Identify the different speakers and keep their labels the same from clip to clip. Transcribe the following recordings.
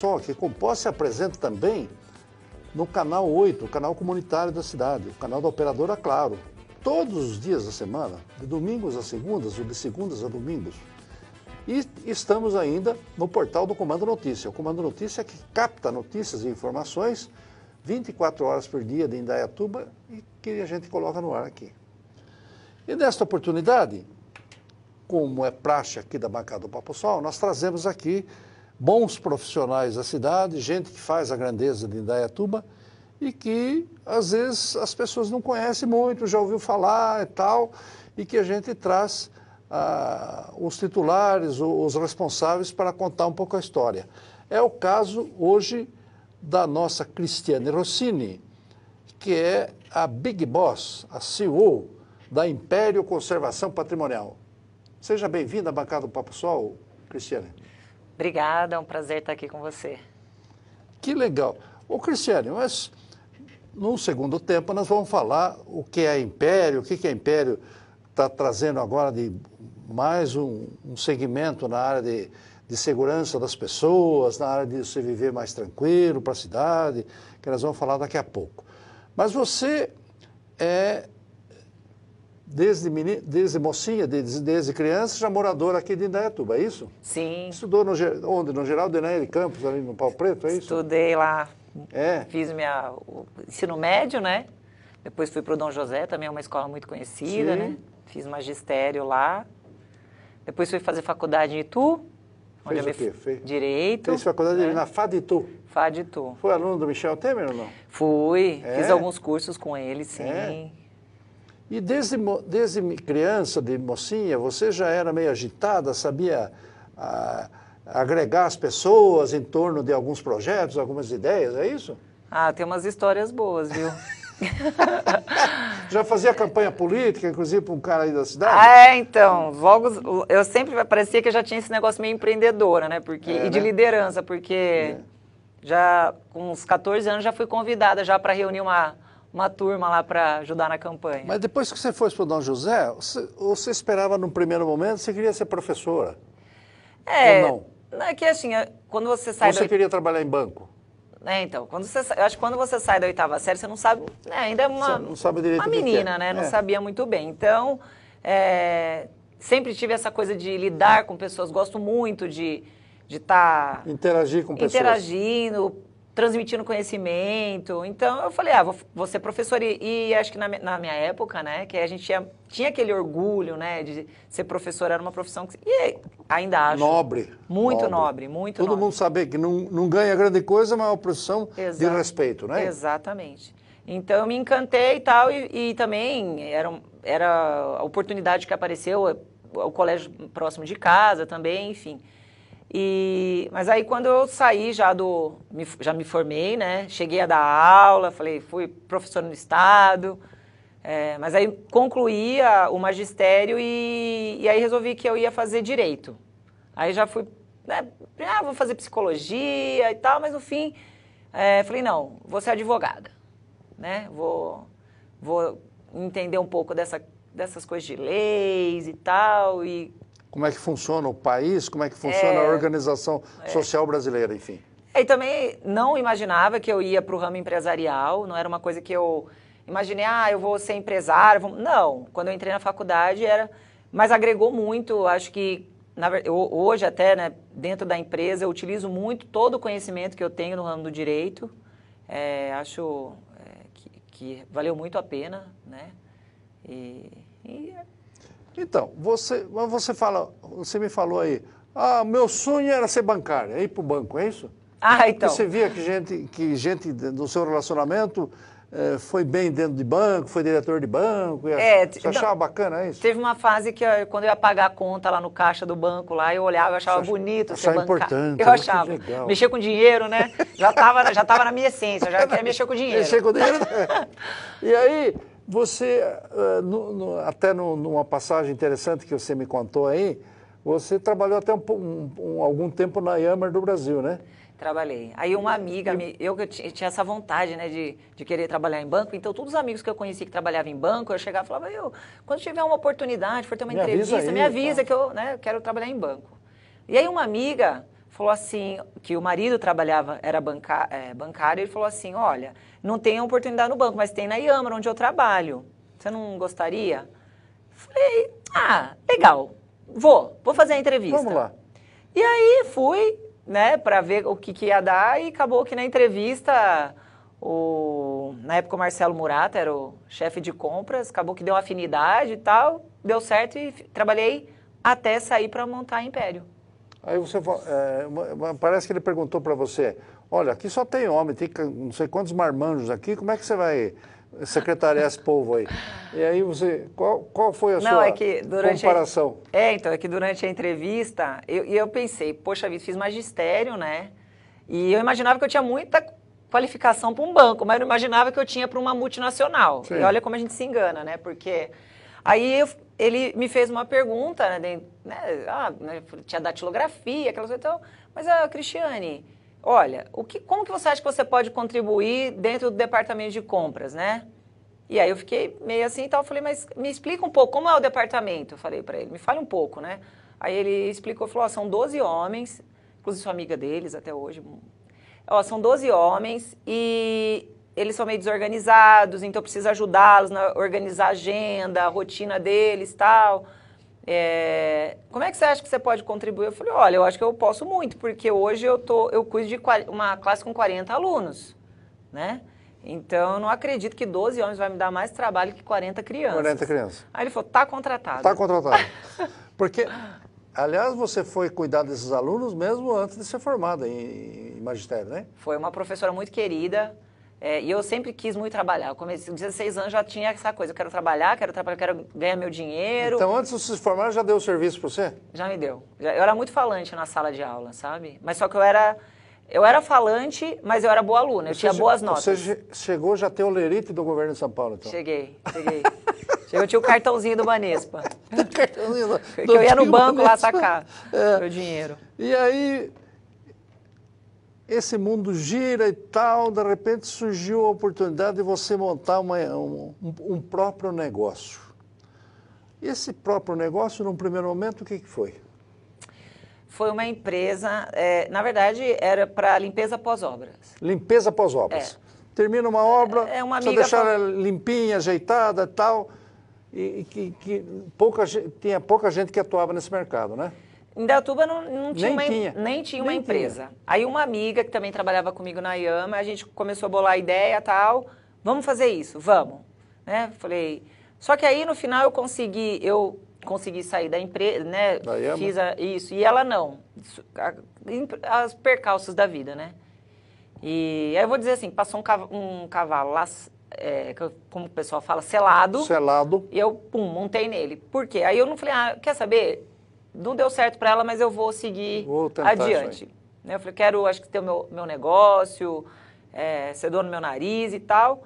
Speaker 1: Só que compõe se apresenta também no canal 8, o canal comunitário da cidade, o canal da operadora Claro. Todos os dias da semana, de domingos a segundas ou de segundas a domingos. E estamos ainda no portal do Comando Notícia. O Comando Notícia é que capta notícias e informações 24 horas por dia de Indaiatuba e que a gente coloca no ar aqui. E nesta oportunidade, como é praxe aqui da bancada do Papo Sol, nós trazemos aqui bons profissionais da cidade, gente que faz a grandeza de Indaiatuba e que às vezes as pessoas não conhecem muito, já ouviu falar e tal, e que a gente traz ah, os titulares, os responsáveis para contar um pouco a história. É o caso hoje da nossa Cristiane Rossini, que é a Big Boss, a CEO da Império Conservação Patrimonial. Seja bem-vinda à bancada do Papo Sol, Cristiane. Obrigada, é um prazer estar aqui com você. Que legal. Ô, Cristiane, mas no segundo tempo nós vamos falar o que é império, o que, que é império está trazendo agora de mais um, um segmento na área de, de, segurança das pessoas, na área de você viver mais tranquilo para a cidade, que nós vamos falar daqui a pouco. Mas você é desde, meni, desde mocinha, desde, desde, criança, já moradora aqui de Indaiatuba, é isso? Sim. Estudou no, onde? No Geraldo Enéia de Campos, ali no Pau Preto, é isso? Estudei lá. É. Fiz minha, o
Speaker 2: ensino médio, né? Depois fui para o Dom José, também é uma escola muito conhecida, Sim. né? Fiz magistério lá. Depois fui fazer faculdade em Itu.
Speaker 1: Fez onde o quê? Fez...
Speaker 2: Direito. Fiz
Speaker 1: faculdade né? na
Speaker 2: FADITU. FADITU.
Speaker 1: Foi aluno do Michel Temer ou não? Fui. É. Fiz alguns
Speaker 2: cursos com ele, sim. É.
Speaker 1: E desde, desde criança, de mocinha, você já era meio agitada, sabia ah, agregar as pessoas em torno de alguns projetos, algumas ideias, é isso?
Speaker 2: Ah, tem umas histórias boas, viu?
Speaker 1: já fazia campanha política, inclusive, para um cara aí da cidade? Ah, é, então. Logo,
Speaker 2: eu sempre parecia que eu já tinha esse negócio meio empreendedora, né? Porque, é, e de né? liderança, porque é. já com uns 14 anos já fui convidada já para reunir uma uma turma lá para ajudar na campanha. Mas
Speaker 1: depois que você foi para o Dom José, você, você esperava num primeiro momento você queria ser professora? É, ou
Speaker 2: não? É que assim, é, quando você sai... Ou você da... queria
Speaker 1: trabalhar em banco?
Speaker 2: É, então, quando você, eu acho que quando você sai da oitava série, você não sabe, né, ainda é uma, uma é. menina, é. né, não é. sabia muito bem. Então, é, sempre tive essa coisa de lidar com pessoas, gosto muito de estar...
Speaker 1: De tá Interagir com pessoas.
Speaker 2: Interagindo, transmitindo conhecimento. Então eu falei, ah, vou, vou ser professor. E, e acho que na, na, minha época, né, que a gente tinha, tinha, aquele orgulho, né, de ser professor, era uma profissão que. E ainda acho. Nobre. Muito nobre, nobre muito Todo nobre.
Speaker 1: mundo saber que não, não ganha grande coisa, mas é uma profissão Exato. de respeito, né?
Speaker 2: Exatamente. Então eu me encantei e tal, e, e também era, era a oportunidade que apareceu, o colégio próximo de casa também, enfim. E, mas aí quando eu saí já do, me, já me formei, né? Cheguei a dar aula, falei, fui professor no estado, é, mas aí concluía o magistério e, e aí resolvi que eu ia fazer direito. Aí já fui, né? Ah, vou fazer psicologia e tal, mas no fim, é, falei, não, vou ser advogada, né? Vou, vou entender um pouco dessa, dessas coisas de leis e tal e
Speaker 1: como é que funciona o país, como é que funciona é... a organização é... social brasileira, enfim.
Speaker 2: E também não imaginava que eu ia para o ramo empresarial, não era uma coisa que eu imaginei, ah, eu vou ser empresário. Vou... Não, quando eu entrei na faculdade era. Mas agregou muito, acho que na, hoje até, né, dentro da empresa, eu utilizo muito todo o conhecimento que eu tenho no ramo do direito. É, acho é, que, que, valeu muito a pena, né?
Speaker 1: E, e é então, você, você fala, você me falou aí, ah, meu sonho era ser bancário, é ir para o banco, é isso? Ah, então. Você via que gente, que gente do seu relacionamento eh, foi bem dentro de banco, foi diretor de banco, é, você achava bacana é
Speaker 2: isso? Teve uma fase que eu, quando eu ia pagar a conta lá no caixa do banco, lá eu olhava, eu achava você bonito achava ser importante, Eu né? achava, legal. mexer com dinheiro, né? Já estava já tava na minha essência, já queria mexer com dinheiro. Mexer com
Speaker 1: dinheiro, né? E aí, você, eh, no, no, até no, numa passagem interessante que você me contou aí, você trabalhou até um, um, um, algum tempo na Yammer do Brasil, né?
Speaker 2: Trabalhei. Aí uma amiga, eu que tinha essa vontade, né, de, de querer trabalhar em banco, então todos os amigos que eu conhecia que trabalhavam em banco, eu chegava e falava, eu, quando tiver uma oportunidade, for ter uma me entrevista, avisa aí, me avisa tá? que eu né, quero trabalhar em banco. E aí uma amiga falou assim, que o marido trabalhava, era banca, é, bancário, ele falou assim, olha, não tem oportunidade no banco, mas tem na Yamara, onde eu trabalho. Você não gostaria? Falei, ah, legal, vou, vou fazer a entrevista. Vamos lá. E aí fui, né, para ver o que, que ia dar e acabou que na entrevista o, na época o Marcelo Murata era o chefe de compras, acabou que deu afinidade e tal, deu certo e trabalhei até sair para montar Império.
Speaker 1: Aí você é, parece que ele perguntou para você, olha, aqui só tem homem, tem não sei quantos marmanjos aqui, como é que você vai secretariar esse povo aí? E aí você, qual, qual foi a não, sua é que durante comparação?
Speaker 2: A, é, então, é que durante a entrevista, eu, eu pensei, poxa vida, fiz magistério, né? E eu imaginava que eu tinha muita qualificação para um banco, mas eu não imaginava que eu tinha para uma multinacional. Sim. E olha como a gente se engana, né? Porque aí eu ele me fez uma pergunta, né, de, né, ah, né, tinha datilografia, aquelas coisas, então, mas a ah, Cristiane, olha, o que, como que você acha que você pode contribuir dentro do departamento de compras, né? E aí eu fiquei meio assim e tal, falei, mas me explica um pouco, como é o departamento? Eu falei para ele, me fale um pouco, né? Aí ele explicou, falou, são 12 homens, inclusive sou amiga deles até hoje, ó, são 12 homens e eles são meio desorganizados, então precisa ajudá-los a organizar a agenda, a rotina deles tal. É, como é que você acha que você pode contribuir? Eu falei, olha, eu acho que eu posso muito, porque hoje eu, tô, eu cuido de uma classe com 40 alunos, né? Então, eu não acredito que 12 homens vai me dar mais trabalho que 40 crianças. 40 crianças. Aí ele falou, tá contratado. Tá
Speaker 1: contratado. porque, aliás, você foi cuidar desses alunos mesmo antes de ser formada em, em magistério, né?
Speaker 2: Foi uma professora muito querida, é, e eu sempre quis muito trabalhar. Eu comecei, com 16 anos já tinha essa coisa. Eu quero trabalhar, quero trabalhar, quero ganhar meu dinheiro. Então,
Speaker 1: antes de se formar, já deu serviço para você?
Speaker 2: Já me deu. eu era muito falante na sala de aula, sabe? Mas só que eu era. Eu era falante, mas eu era boa aluna, eu você tinha boas notas. Você
Speaker 1: chegou já ter o lerite do governo de São Paulo, então?
Speaker 2: Cheguei, cheguei. Eu tinha o cartãozinho do Banespa.
Speaker 1: cartãozinho do, do que eu ia no banco Banespa. lá sacar é. meu dinheiro. E aí, esse mundo gira e tal, de repente surgiu a oportunidade de você montar uma, um, um, próprio negócio. Esse próprio negócio, num primeiro momento, o que, que foi?
Speaker 2: Foi uma empresa, é, na verdade, era para limpeza pós-obras.
Speaker 1: Limpeza pós-obras. É. Termina uma obra, é, é uma deixar pra... ela limpinha, ajeitada tal, e tal, e que, que pouca, tinha pouca gente que atuava nesse mercado, né?
Speaker 2: Indaiatuba não,
Speaker 1: não tinha, nem, uma, tinha. nem tinha nem uma empresa. Tinha.
Speaker 2: Aí uma amiga que também trabalhava comigo na Yama, a gente começou a bolar a ideia tal, vamos fazer isso, vamos. Né? Falei, só que aí no final eu consegui, eu consegui sair da empresa, né?
Speaker 1: Da Yama. Fiz a,
Speaker 2: isso, e ela não. As percalços da vida, né? E aí eu vou dizer assim, passou um, um cavalo lá, é, como o pessoal fala, selado. Selado. E eu, pum, montei nele. Por quê? Aí eu não falei, ah, quer saber? não deu certo para ela, mas eu vou seguir vou adiante. Né? Eu falei, quero, acho que ter o meu, meu negócio, é, ser dono do meu nariz e tal.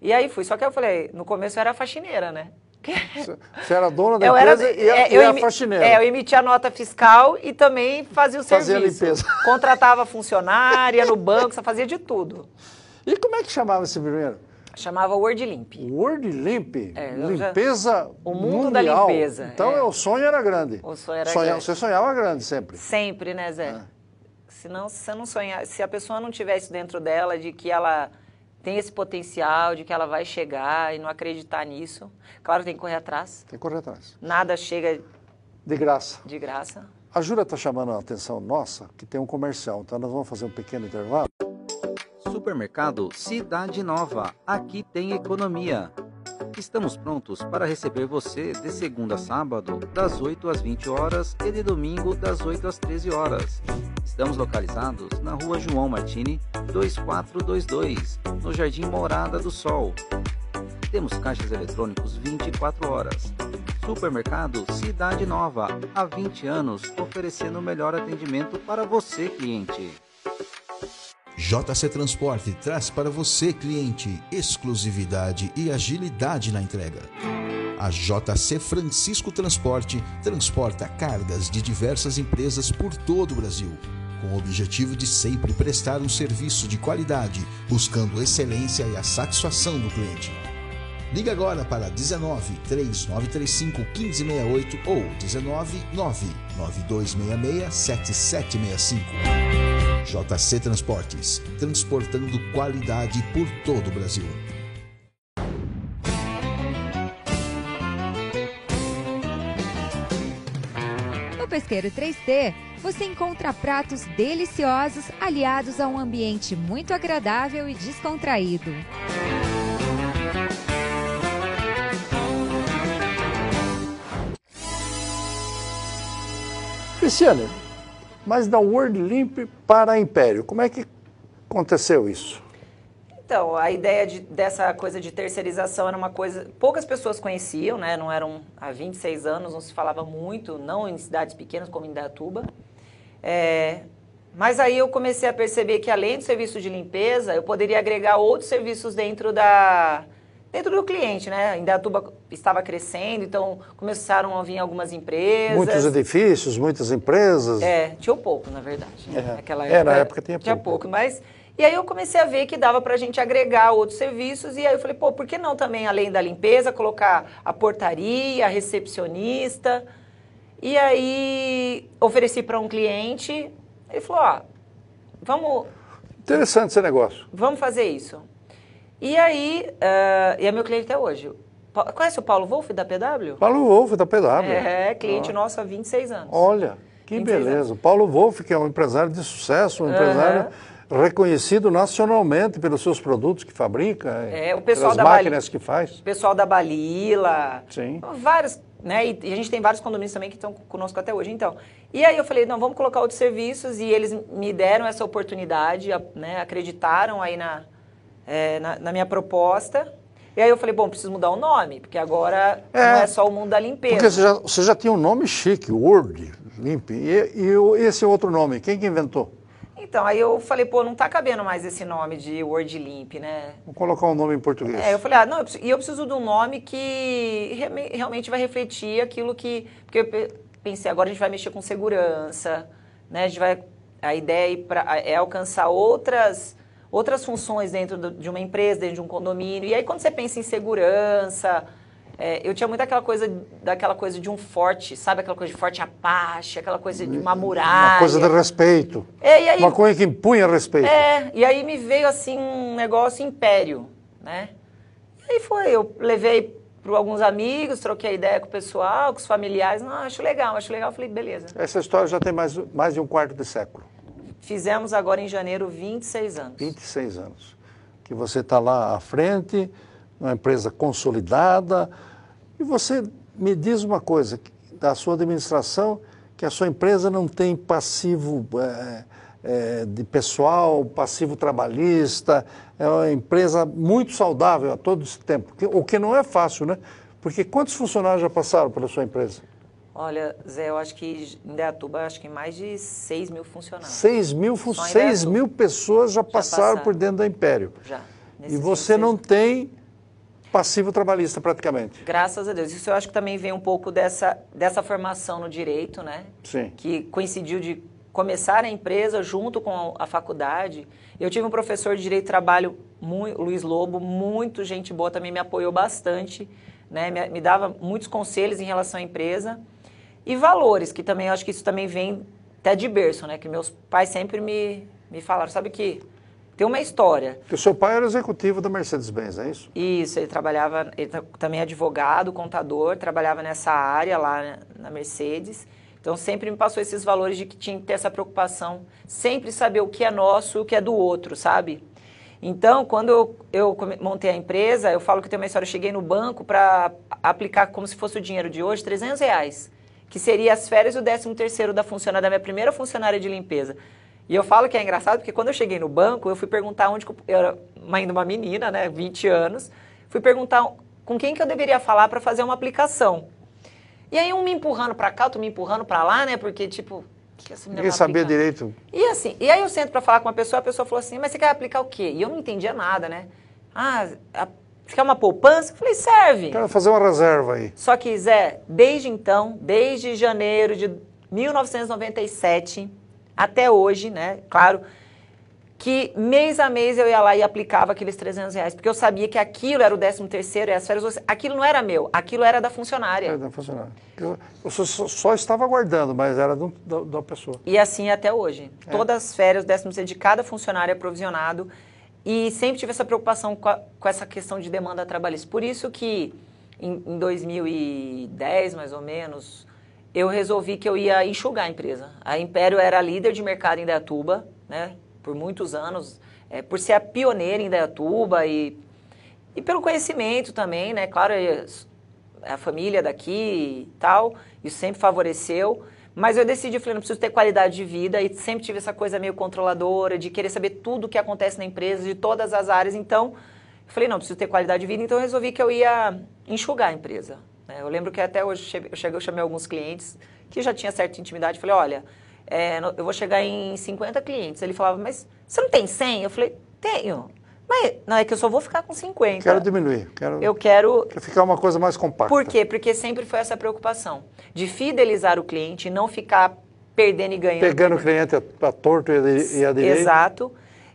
Speaker 2: E aí fui. Só que eu falei, no começo eu era faxineira, né?
Speaker 1: Você era dona da eu empresa era, e, era, é, eu era faxineira. É, eu
Speaker 2: emitia nota fiscal e também fazia o fazia serviço. Fazia limpeza. Contratava funcionária no banco, só fazia de tudo. E como é que chamava esse primeiro? Chamava Word Limp. Word
Speaker 1: Limp? É, limpeza O mundo mundial. da limpeza. Então, é. é. o sonho era grande. O sonho era grande. Você sonhava grande sempre?
Speaker 2: Sempre, né, Zé? É. Ah. Senão, se você não sonhar, se a pessoa não tivesse dentro dela de que ela tem esse potencial, de que ela vai chegar e não acreditar nisso, claro, tem que correr atrás.
Speaker 1: Tem que correr atrás.
Speaker 2: Nada chega... De graça. De graça.
Speaker 1: A Jura está chamando a atenção nossa, que tem um comercial, então nós vamos fazer um pequeno intervalo. Supermercado Cidade Nova. Aqui tem economia.
Speaker 2: Estamos prontos para receber você de segunda a sábado, das 8 às 20 horas e de domingo, das 8 às 13 horas. Estamos localizados na rua João Martini, 2422, no Jardim Morada do Sol. Temos caixas eletrônicos 24 horas. Supermercado Cidade Nova, há 20 anos oferecendo o melhor atendimento para você, cliente.
Speaker 1: JC Transporte traz para você, cliente, exclusividade e agilidade na entrega. A JC Francisco Transporte transporta cargas de diversas empresas por todo o Brasil, com o objetivo de sempre prestar um serviço de qualidade, buscando excelência e a satisfação do cliente. Ligue agora para 19 3935 1568 ou 19 99266 7765. JC Transportes,
Speaker 2: transportando qualidade por todo o Brasil. No Pesqueiro 3T, você encontra pratos deliciosos aliados a um ambiente muito agradável e descontraído.
Speaker 1: Cristiane, mas da World Limp para Império. Como é que aconteceu isso?
Speaker 2: Então, a ideia de, dessa coisa de terceirização era uma coisa. Poucas pessoas conheciam, né? Não eram há 26 anos, não se falava muito, não em cidades pequenas como Indatuba. É, mas aí eu comecei a perceber que além do serviço de limpeza, eu poderia agregar outros serviços dentro da, dentro do cliente, né? Indaiatuba estava crescendo, então começaram a vir algumas empresas. Muitos
Speaker 1: edifícios, muitas empresas.
Speaker 2: É, tinha pouco, na verdade. Né? É. Naquela época, é, na época tinha, tinha pouco. pouco. mas... E aí eu comecei a ver que dava para a gente agregar outros serviços, e aí eu falei, pô, por que não também, além da limpeza, colocar a portaria, a recepcionista? E aí ofereci para um cliente, ele falou, ó, vamos...
Speaker 1: Interessante esse negócio.
Speaker 2: Vamos fazer isso. E aí, uh, e é meu cliente até hoje. Conhece o Paulo Wolff da PW?
Speaker 1: Paulo Wolff da PW. É, cliente ah.
Speaker 2: nosso há 26 anos.
Speaker 1: Olha, que beleza. Anos. Paulo Wolff, que é um empresário de sucesso, um uhum. empresário reconhecido nacionalmente pelos seus produtos que fabrica, é, o pessoal pelas máquinas Bali, que faz. O
Speaker 2: pessoal da Balila. Sim. Vários, né? E, e a gente tem vários condomínios também que estão conosco até hoje, então. E aí eu falei, não, vamos colocar outros serviços e eles me deram essa oportunidade, né? Acreditaram aí na é, na, na, minha proposta. E aí eu falei, bom, preciso mudar o nome, porque agora é, não é só o mundo da limpeza. Porque você já,
Speaker 1: você já tinha um nome chique, Word, limpe E, e esse é outro nome, quem que inventou?
Speaker 2: Então, aí eu falei, pô, não tá cabendo mais esse nome de Word Limp, né?
Speaker 1: Vou colocar um nome em português. É,
Speaker 2: eu falei, ah, não, eu preciso, e eu preciso de um nome que re realmente vai refletir aquilo que. Porque eu pensei, agora a gente vai mexer com segurança, né? A gente vai. A ideia é, pra, é alcançar outras outras funções dentro de uma empresa, dentro de um condomínio. E aí quando você pensa em segurança, é, eu tinha muito aquela coisa, daquela coisa de um forte, sabe? Aquela coisa de forte apache, aquela coisa de uma muralha. Uma coisa de
Speaker 1: respeito. É, aí, uma coisa que impunha respeito. É,
Speaker 2: e aí me veio assim um negócio império, né? E aí foi, eu levei para alguns amigos, troquei a ideia com o pessoal, com os familiares. Não, acho legal, acho legal. falei, beleza.
Speaker 1: Essa história já tem mais, mais de um quarto de século.
Speaker 2: Fizemos agora em janeiro 26
Speaker 1: anos. 26 anos. Que você está lá à frente, uma empresa consolidada. E você me diz uma coisa da sua administração, que a sua empresa não tem passivo é, é, de pessoal, passivo trabalhista, é uma empresa muito saudável a todo esse tempo, o que não é fácil, né? Porque quantos funcionários já passaram pela sua empresa?
Speaker 2: Olha, Zé, eu acho que em Deatuba, acho que mais de 6 mil funcionários. 6 mil, fun 6 mil
Speaker 1: pessoas já, já passaram, passaram, por dentro da Império. Já. E você não tem passivo trabalhista, praticamente.
Speaker 2: Graças a Deus. Isso eu acho que também vem um pouco dessa, dessa formação no direito, né? Sim. Que coincidiu de começar a empresa junto com a faculdade. Eu tive um professor de direito de trabalho, Luiz Lobo, muito gente boa, também me apoiou bastante, né? me, me dava muitos conselhos em relação à empresa. E valores, que também eu acho que isso também vem até de berço, né? Que meus pais sempre me, me falaram, sabe que tem uma história.
Speaker 1: Porque o seu pai era executivo da Mercedes-Benz, é isso?
Speaker 2: Isso, ele trabalhava, ele também é advogado, contador, trabalhava nessa área lá né, na Mercedes. Então sempre me passou esses valores de que tinha que ter essa preocupação, sempre saber o que é nosso e o que é do outro, sabe? Então, quando eu, eu, montei a empresa, eu falo que tem uma história, eu cheguei no banco para aplicar como se fosse o dinheiro de hoje, 300 reais que seria as férias do o 13 terceiro da funcionária, da minha primeira funcionária de limpeza. E eu falo que é engraçado porque quando eu cheguei no banco, eu fui perguntar onde eu era ainda uma menina, né, 20 anos, fui perguntar com quem que eu deveria falar para fazer uma aplicação. E aí um me empurrando para cá, outro me empurrando para lá, né, porque tipo, que essa Ninguém
Speaker 1: sabia direito.
Speaker 2: E assim, e aí eu sento para falar com uma pessoa, a pessoa falou assim: "Mas você quer aplicar o quê?" E eu não entendia nada, né? Ah, a ficar uma poupança? Eu falei, serve. Quero fazer uma reserva aí. Só que, Zé, desde então, desde janeiro de 1997 até hoje, né? Claro, que mês a mês eu ia lá e aplicava aqueles 300 reais, porque eu sabia que aquilo era o 13 terceiro e as férias, aquilo não era meu, aquilo era da funcionária. Era da
Speaker 1: funcionária. Eu só, só estava guardando, mas era do, da, da pessoa.
Speaker 2: E assim é até hoje. É. Todas as férias, o 13 de cada funcionário é provisionado, e sempre tive essa preocupação com, a, com essa questão de demanda trabalhista. Por isso que em, em 2010, mais ou menos, eu resolvi que eu ia enxugar a empresa. A Império era a líder de mercado em Dayatuba, né? Por muitos anos, é, por ser a pioneira em Dayatuba e, e pelo conhecimento também, né? Claro, é, a família daqui e tal, isso sempre favoreceu. Mas eu decidi, falei, não preciso ter qualidade de vida e sempre tive essa coisa meio controladora, de querer saber tudo o que acontece na empresa, de todas as áreas. Então, eu falei, não, preciso ter qualidade de vida, então eu resolvi que eu ia enxugar a empresa. Né. Eu lembro que até hoje eu chamei alguns clientes que já tinha certa intimidade, falei, olha, é, eu vou chegar em 50 clientes. Ele falava, mas você não tem 100? Eu falei, tenho. Mas não é que eu só vou ficar com 50. Quero
Speaker 1: diminuir. Quero, eu quero. Quero ficar uma coisa mais compacta. Por quê?
Speaker 2: Porque sempre foi essa preocupação de fidelizar o cliente, não ficar perdendo e ganhando. Pegando o
Speaker 1: cliente a, a torto e a direito. Exato.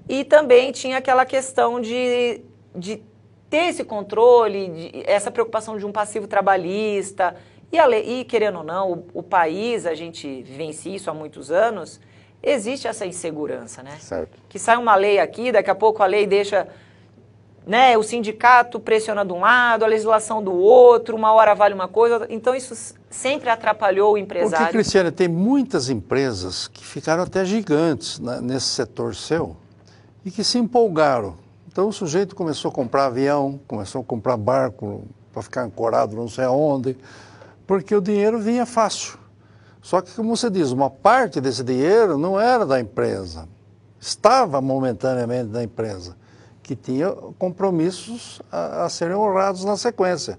Speaker 2: E também tinha aquela questão de, de ter esse controle, de, essa preocupação de um passivo trabalhista. E, e querendo ou não, o, o país, a gente vence isso há muitos anos existe essa insegurança, né? Certo. Que sai uma lei aqui, daqui a pouco a lei deixa né, o sindicato pressiona de um lado, a legislação do outro, uma hora vale uma coisa. Então isso sempre atrapalhou o empresário. Porque, Cristiana,
Speaker 1: tem muitas empresas que ficaram até gigantes né, nesse setor seu e que se empolgaram. Então o sujeito começou a comprar avião, começou a comprar barco para ficar ancorado não sei aonde, porque o dinheiro vinha fácil. Só que, como você diz, uma parte desse dinheiro não era da empresa, estava momentaneamente da empresa, que tinha compromissos a, a serem honrados na sequência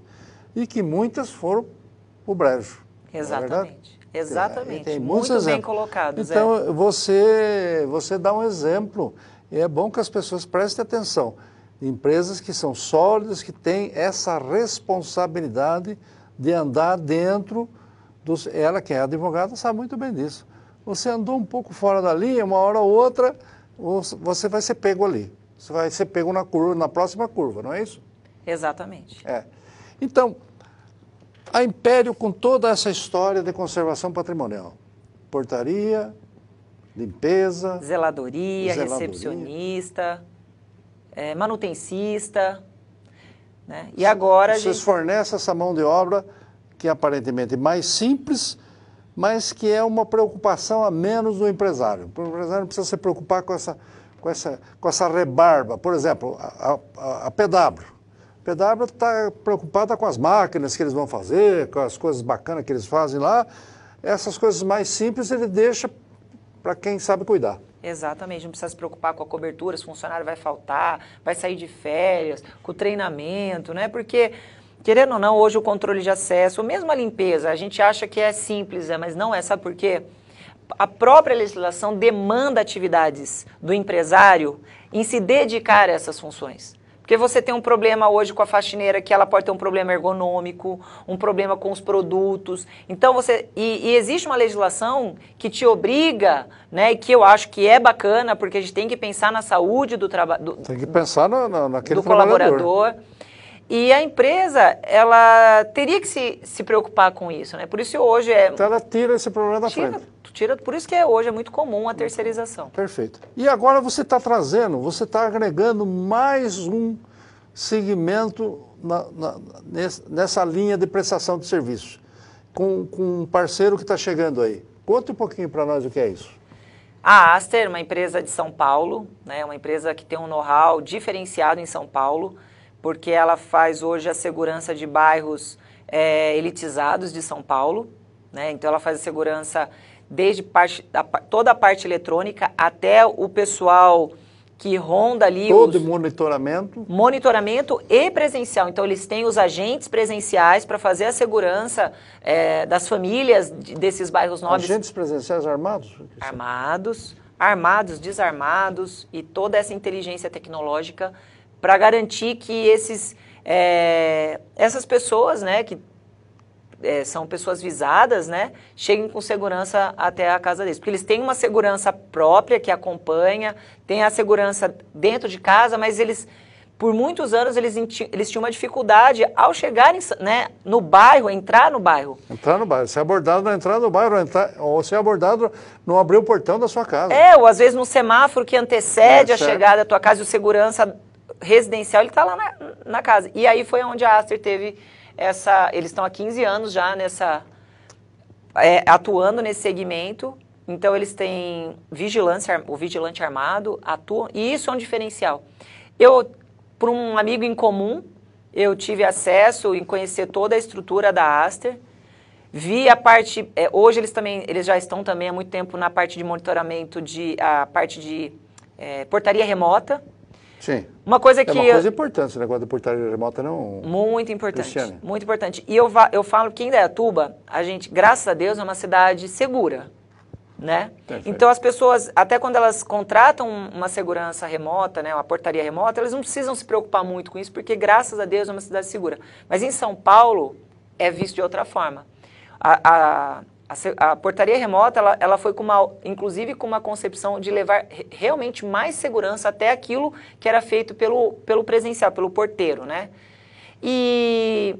Speaker 1: e que muitas foram para o brejo. É Exatamente.
Speaker 2: É Exatamente. Tem, muitos exemplos. bem colocados. É. Então, é.
Speaker 1: você, você dá um exemplo. É bom que as pessoas prestem atenção. Empresas que são sólidas, que têm essa responsabilidade de andar dentro dos, ela que é advogada sabe muito bem disso. Você andou um pouco fora da linha, uma hora ou outra, você vai ser pego ali. Você vai ser pego na curva, na próxima curva, não é isso?
Speaker 2: Exatamente.
Speaker 1: É. Então, a Império com toda essa história de conservação patrimonial, portaria, limpeza, zeladoria, zeladoria.
Speaker 2: recepcionista, é, manutencista, né? E agora vocês gente...
Speaker 1: fornecem essa mão de obra que é aparentemente mais simples, mas que é uma preocupação a menos do empresário. O empresário não precisa se preocupar com essa, com essa, com essa rebarba. Por exemplo, a, a, a Pedabro. A PW está preocupada com as máquinas que eles vão fazer, com as coisas bacanas que eles fazem lá. Essas coisas mais simples ele deixa para quem sabe cuidar.
Speaker 2: Exatamente, não precisa se preocupar com a cobertura, se o funcionário vai faltar, vai sair de férias, com o treinamento, né? Porque Querendo ou não, hoje o controle de acesso, mesmo a limpeza, a gente acha que é simples, é, mas não é. Sabe por quê? A própria legislação demanda atividades do empresário em se dedicar a essas funções. Porque você tem um problema hoje com a faxineira que ela pode ter um problema ergonômico, um problema com os produtos. Então você e, e, existe uma legislação que te obriga, né? Que eu acho que é bacana porque a gente tem que pensar na saúde do trabalho.
Speaker 1: Tem que pensar na, na, naquele do colaborador.
Speaker 2: E a empresa, ela teria que se, se preocupar com isso, né? Por isso hoje é... Então
Speaker 1: ela tira esse problema da tira, frente.
Speaker 2: Tira, por isso que é, hoje é muito comum a terceirização.
Speaker 1: Perfeito. E agora você está trazendo, você está agregando mais um segmento na, na, nessa linha de prestação de serviços, com, com um parceiro que está chegando aí. Conta um pouquinho para nós o que é isso.
Speaker 2: A Aster, uma empresa de São Paulo, né, uma empresa que tem um know-how diferenciado em São Paulo, porque ela faz hoje a segurança de bairros é, elitizados de São Paulo. Né? Então, ela faz a segurança desde parte, a, toda a parte eletrônica até o pessoal que
Speaker 1: ronda ali. Todo os, monitoramento.
Speaker 2: Monitoramento e presencial. Então, eles têm os agentes presenciais para fazer a segurança é, das famílias de, desses bairros nobres. Agentes
Speaker 1: presenciais armados?
Speaker 2: Armados, armados, desarmados e toda essa inteligência tecnológica para garantir que esses, é, essas pessoas, né, que é, são pessoas visadas, né, cheguem com segurança até a casa deles. Porque eles têm uma segurança própria que acompanha, tem a segurança dentro de casa, mas eles, por muitos anos, eles, eles tinham uma dificuldade ao chegarem né, no bairro, entrar no bairro.
Speaker 1: Entrar no bairro, ser abordado na entrada do bairro, entrar, ou ser abordado no abrir o portão da sua casa.
Speaker 2: É, ou às vezes no semáforo que antecede é, a chegada da tua casa e o segurança residencial, ele está lá na, na, casa. E aí foi onde a Aster teve essa. Eles estão há 15 anos já nessa. É, atuando nesse segmento. Então eles têm vigilância, o vigilante armado, atua E isso é um diferencial. Eu, por um amigo em comum, eu tive acesso em conhecer toda a estrutura da Aster. Vi a parte. É, hoje eles também eles já estão também há muito tempo na parte de monitoramento de a parte de é, portaria remota. Sim. Uma coisa que. É uma coisa
Speaker 1: importante esse né? negócio da portaria é remota, não. Muito importante. Cristiane.
Speaker 2: Muito importante. E eu, eu falo que em Dayatuba, a gente, graças a Deus, é uma cidade segura. Né? Então as pessoas, até quando elas contratam uma segurança remota, né, uma portaria remota, elas não precisam se preocupar muito com isso, porque graças a Deus é uma cidade segura. Mas em São Paulo é visto de outra forma. a, a, a portaria remota, ela, ela foi com uma, inclusive com uma concepção de levar realmente mais segurança até aquilo que era feito pelo, pelo presencial, pelo porteiro, né? E,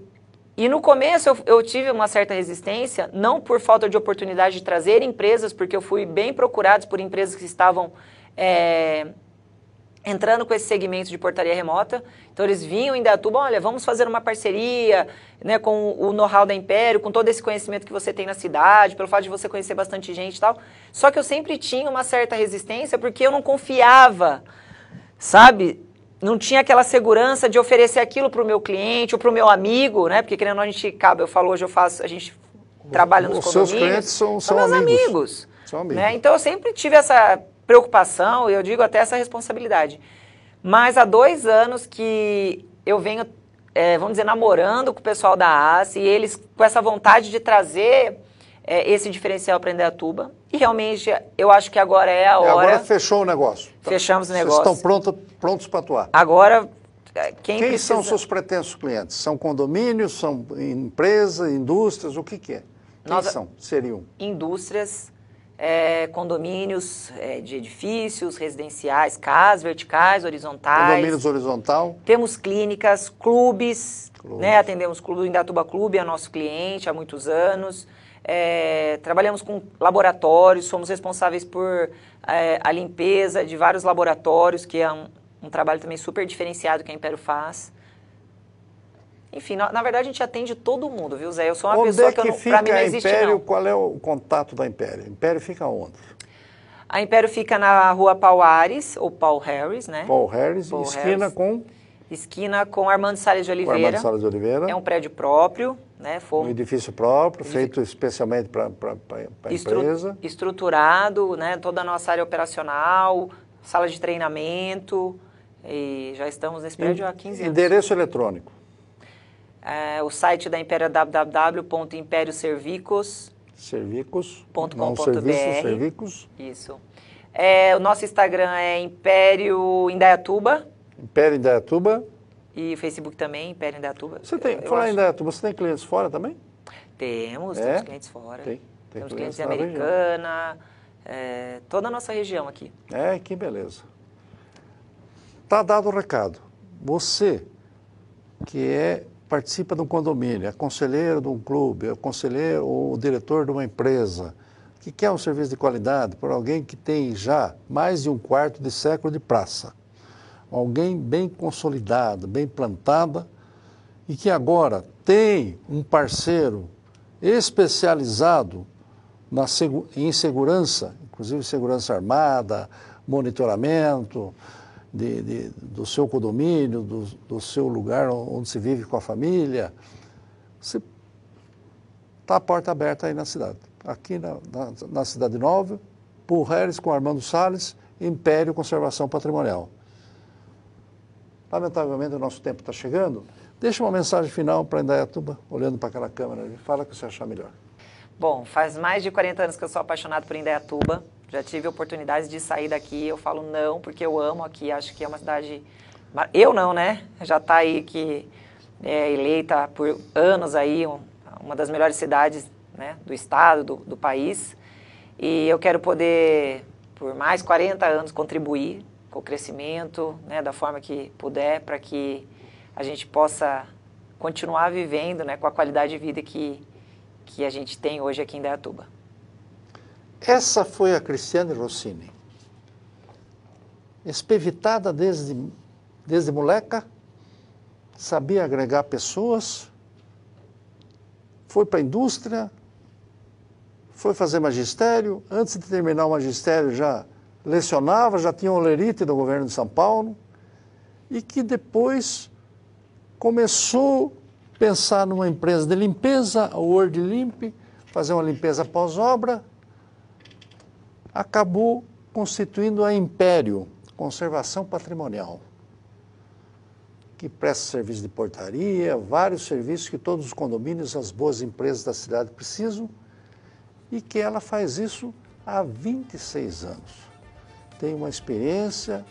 Speaker 2: e no começo eu, eu, tive uma certa resistência, não por falta de oportunidade de trazer empresas, porque eu fui bem procurado por empresas que estavam é, entrando com esse segmento de portaria remota. Então eles vinham em Datuba, olha, vamos fazer uma parceria né, com o know-how da Império, com todo esse conhecimento que você tem na cidade, pelo fato de você conhecer bastante gente e tal. Só que eu sempre tinha uma certa resistência porque eu não confiava, sabe? Não tinha aquela segurança de oferecer aquilo para o meu cliente ou para o meu amigo, né? Porque querendo a gente acaba, eu falo hoje, eu faço, a gente trabalha nos Os seus clientes são, são, são meus amigos. amigos. São né? amigos. Né? Então eu sempre tive essa preocupação, eu digo até essa responsabilidade. Mas há dois anos que eu venho, é, vamos dizer, namorando com o pessoal da AS e eles com essa vontade de trazer é, esse diferencial para tuba E realmente eu acho que agora é a é, hora. Agora
Speaker 1: fechou o negócio. Fechamos o negócio. Vocês estão pronto, prontos para atuar.
Speaker 2: Agora. É, quem, quem precisa... são seus
Speaker 1: pretensos clientes? São condomínios, são empresas, indústrias, o que, que é? Quem são? Seriam?
Speaker 2: Indústrias, é, condomínios é, de edifícios, residenciais, casas verticais, horizontais. Condomínios
Speaker 1: horizontal.
Speaker 2: Temos clínicas, clubes, né? clubes. Né, atendemos o Clube Indatuba Clube, é nosso cliente há muitos anos. É, trabalhamos com laboratórios, somos responsáveis por é, a limpeza de vários laboratórios, que é um, um trabalho também super diferenciado que a Império faz. Enfim, na, na, verdade a gente atende todo mundo, viu, Zé? Eu sou uma onde pessoa é que, que eu não, fica mim não existe, Império, não.
Speaker 1: Qual é o contato da Império? Império fica onde?
Speaker 2: A Império fica na rua Paul Ares, ou Paul Harris, né? Paul Harris, Paul esquina Harris. com? Esquina com Armando Salles de Oliveira. Armando Salles de Oliveira. É um prédio próprio, né? foi Um
Speaker 1: edifício próprio, feito especialmente para a Estru... empresa.
Speaker 2: Estruturado, né? Toda a nossa área operacional, sala de treinamento. E já estamos nesse prédio e, há 15 anos. Endereço eletrônico. É, o site da Império é
Speaker 1: www.imperioservicos.com.br Isso.
Speaker 2: É, o nosso Instagram é Império
Speaker 1: Indaiatuba. Império Indaiatuba.
Speaker 2: E Facebook também, Império Indaiatuba. Você tem, eu, falar em
Speaker 1: Indaiatuba, você tem clientes fora também?
Speaker 2: Temos, é? temos clientes fora. Tem, tem
Speaker 1: temos clientes, clientes em
Speaker 2: Americana, é, toda a nossa região aqui.
Speaker 1: É, que beleza. Tá dado o recado. Você que é participa de um condomínio, é conselheiro de um clube, é conselheiro ou diretor de uma empresa, que quer um serviço de qualidade por alguém que tem já mais de um quarto de século de praça. Alguém bem consolidado, bem plantada e que agora tem um parceiro especializado na, em segurança, inclusive segurança armada, monitoramento, de, de, do seu condomínio, do, do seu lugar onde se vive com a família. Você está a porta aberta aí na cidade. Aqui na, na, na Cidade Nova, por Harris com Armando Salles, Império Conservação Patrimonial. Lamentavelmente o nosso tempo está chegando. Deixa uma mensagem final para Indaiatuba, olhando para aquela câmera ali. Fala o que você achar melhor.
Speaker 2: Bom, faz mais de 40 anos que eu sou apaixonado por Indaiatuba. Já tive oportunidades de sair daqui, eu falo não, porque eu amo aqui, acho que é uma cidade. Eu não, né? Já está aí que é eleita por anos aí, uma das melhores cidades né, do estado, do, do país. E eu quero poder, por mais 40 anos, contribuir com o crescimento, né, da forma que puder, para que a gente possa continuar vivendo né, com a qualidade de vida que, que a gente tem hoje aqui em Dayatuba.
Speaker 1: Essa foi a Cristiane Rossini, espevitada desde, desde moleca, sabia agregar pessoas, foi para a indústria, foi fazer magistério, antes de terminar o magistério já lecionava, já tinha lerite do governo de São Paulo, e que depois começou a pensar numa empresa de limpeza, a World Limp, fazer uma limpeza pós-obra, acabou constituindo a Império Conservação Patrimonial, que presta serviço de portaria, vários serviços que todos os condomínios, as boas empresas da cidade precisam, e que ela faz isso há 26 anos. Tem uma experiência